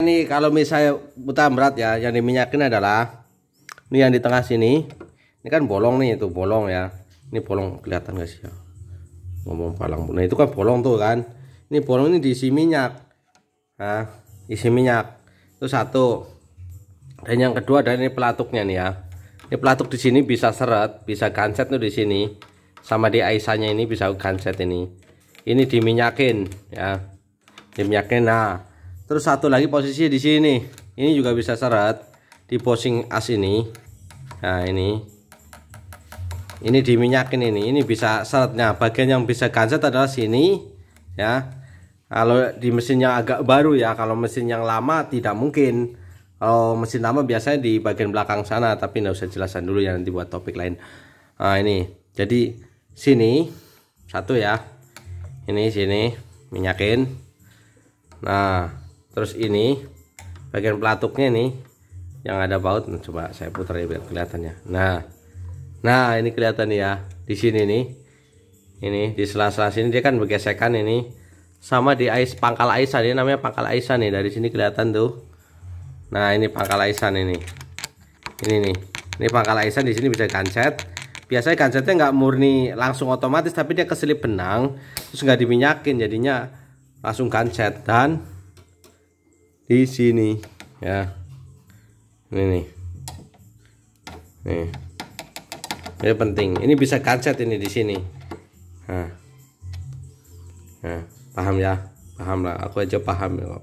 ini kalau misalnya buta berat ya yang diminyakin adalah ini yang di tengah sini ini kan bolong nih itu bolong ya ini bolong kelihatan guys ya ngomong palang nah itu kan bolong tuh kan ini bolong ini diisi minyak nah isi minyak itu satu dan yang kedua ada ini pelatuknya nih ya ini pelatuk di sini bisa seret bisa ganset tuh di sini sama di aisanya ini bisa ganset ini ini diminyakin ya diminyakin nah terus satu lagi posisi di sini ini juga bisa serat di posing as ini nah ini ini diminyakin ini ini bisa seratnya. bagian yang bisa ganset adalah sini ya kalau di mesin yang agak baru ya kalau mesin yang lama tidak mungkin kalau mesin lama biasanya di bagian belakang sana tapi nggak usah jelasan dulu ya nanti buat topik lain nah ini jadi sini satu ya ini sini minyakin nah terus ini bagian pelatuknya ini yang ada baut nah, coba saya putar ya biar kelihatannya nah nah ini kelihatan ya di sini nih ini di sela-sela sini dia kan bergesekan ini sama di ais pangkal aisan ini namanya pangkal aisan nih dari sini kelihatan tuh nah ini pangkal aisan ini ini nih ini pangkal aisan di sini bisa kancet biasanya kancetnya nggak murni langsung otomatis tapi dia keselip benang terus nggak diminyakin jadinya langsung kancet dan di sini ya ini nih nih ini penting ini bisa kacet ini di sini nah, nah paham ya paham lah aku aja paham ya